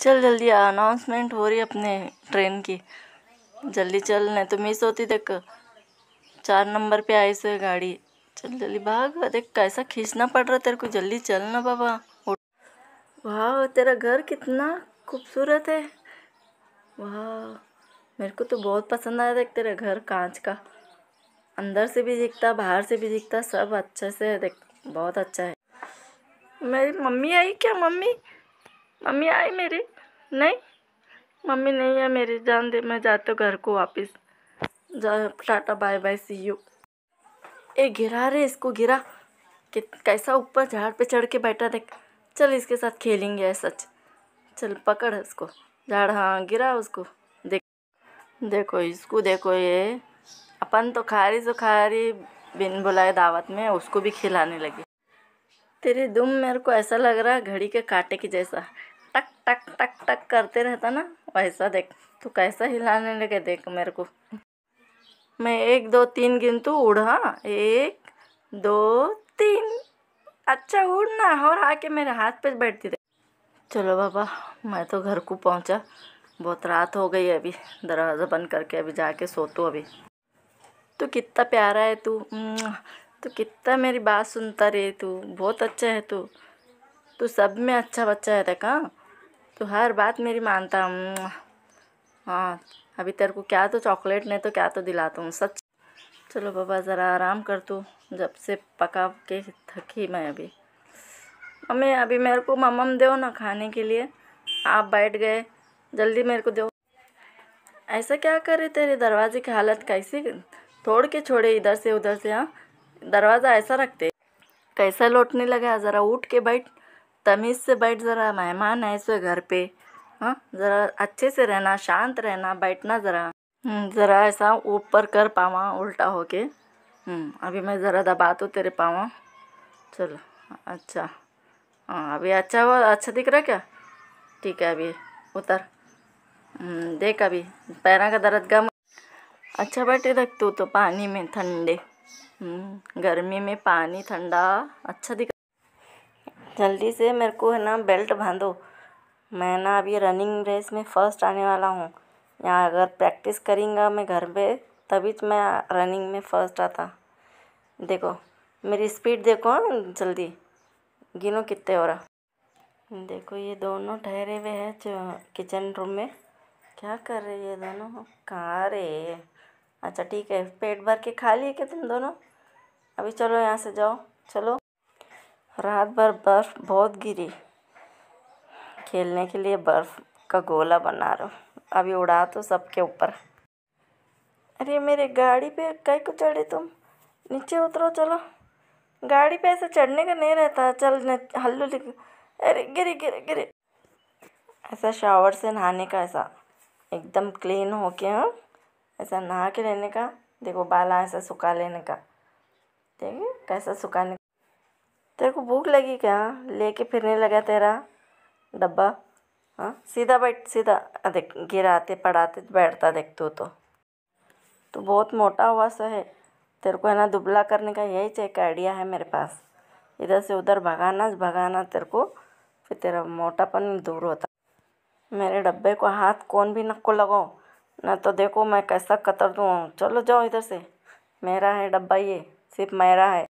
चल जल्दी अनाउंसमेंट हो रही है अपने ट्रेन की जल्दी चल नहीं तो मिस होती देख चार नंबर पे आई से गाड़ी चल जल्दी भाग देख कैसा खींचना पड़ रहा तेरे को जल्दी चलना बाबा वाह तेरा घर कितना खूबसूरत है वाह मेरे को तो बहुत पसंद आया देख तेरा घर कांच का अंदर से भी दिखता बाहर से भी दिखता सब अच्छे से देख बहुत अच्छा है मेरी मम्मी आई क्या मम्मी मम्मी आई मेरी नहीं मम्मी नहीं है मेरी जान दे मैं जाती हूँ घर को वापस जा tata bye bye see you ए गिरा रे इसको गिरा कि कैसा ऊपर झाड़ पे चढ़ के बैठा देख चल इसके साथ खेलेंगे सच चल पकड़ इसको झाड़ हाँ गिरा उसको देख देखो इसको देखो ये अपन तो खा रही सो खा रही बिन बुलाए दावत में उसको भी खिलाने लगे तेरी दुम मेरे को ऐसा लग रहा है घड़ी के कांटे की जैसा टक टक टक टक करते रहता ना वैसा देख तू कैसा हिलाने लगे देख मेरे को मैं एक दो तीन गिन तू उड़ा एक दो तीन अच्छा उड़ना और आके मेरे हाथ पे बैठती थी चलो बाबा मैं तो घर को पहुंचा बहुत रात हो गई अभी दरवाज़ा बंद करके अभी जाके सो तो अभी तो कितना प्यारा है तू तो कितना मेरी बात सुनता रे तू बहुत अच्छा है तू तू सब में अच्छा बच्चा है देखा हाँ। तो हर बात मेरी मानता हूँ हाँ अभी तेरे को क्या तो चॉकलेट नहीं तो क्या तो दिलाता हूँ सच चलो बाबा ज़रा आराम कर तू जब से पका के थकी मैं अभी मम्मी अभी मेरे को मम्म दो ना खाने के लिए आप बैठ गए जल्दी मेरे को दो ऐसा क्या करे तेरे दरवाजे की हालत कैसी तोड़ के छोड़े इधर से उधर से हाँ दरवाज़ा ऐसा रखते कैसा लौटने लगा ज़रा उठ के बैठ तमीज़ से बैठ ज़रा मेहमान है ऐसे घर पे हाँ ज़रा अच्छे से रहना शांत रहना बैठना ज़रा हम्म, ज़रा ऐसा ऊपर कर पावा उल्टा होके हम्म, अभी मैं ज़रा दबा तो तेरे पावा चलो अच्छा हाँ अभी अच्छा हुआ अच्छा दिख रहा क्या ठीक है अभी उतर हम्म, देख अभी पैरों का दर्द गम अच्छा बैठे रख तू तो पानी में ठंडे गर्मी में पानी ठंडा अच्छा दिख जल्दी से मेरे को है ना बेल्ट बांधो मैं ना अभी रनिंग रेस में फर्स्ट आने वाला हूँ यहाँ अगर प्रैक्टिस करेंगे मैं घर पर तभी तो मैं रनिंग में फर्स्ट आता देखो मेरी स्पीड देखो हाँ, जल्दी गिनो कितने हो रहा देखो ये दोनों ठहरे हुए हैं किचन रूम में क्या कर रहे ये दोनों कहाँ रे अच्छा ठीक है पेट भर के खा लिए क्या तुम दोनों अभी चलो यहाँ से जाओ चलो रात भर बर्फ बहुत गिरी खेलने के लिए बर्फ का गोला बना रहा हूँ अभी उड़ा तो सबके ऊपर अरे मेरे गाड़ी पे कहीं को चढ़े तुम नीचे उतरो चलो गाड़ी पे ऐसे चढ़ने का नहीं रहता चल हल्लू लिख अरे गिरे गिरे गिरे ऐसा शावर से नहाने का ऐसा एकदम क्लीन हो के हाँ ऐसा नहा के लेने का देखो बाला ऐसा सुखा लेने का देखिए कैसा सुखाने तेरे को भूख लगी क्या लेके फिरने लगा तेरा डब्बा हाँ सीधा बैठ सीधा देख गिराते पड़ाते बैठता देख तू तो तू बहुत मोटा हुआ सा है तेरे को है ना दुबला करने का यही चेक आइडिया है मेरे पास इधर से उधर भगाना भगाना तेरे को फिर तेरा मोटापन दूर होता मेरे डब्बे को हाथ कौन भी नक्को लगाओ ना तो देखो मैं कैसा कतर दूँ चलो जाओ इधर से मेरा है डब्बा ये सिर्फ मेरा है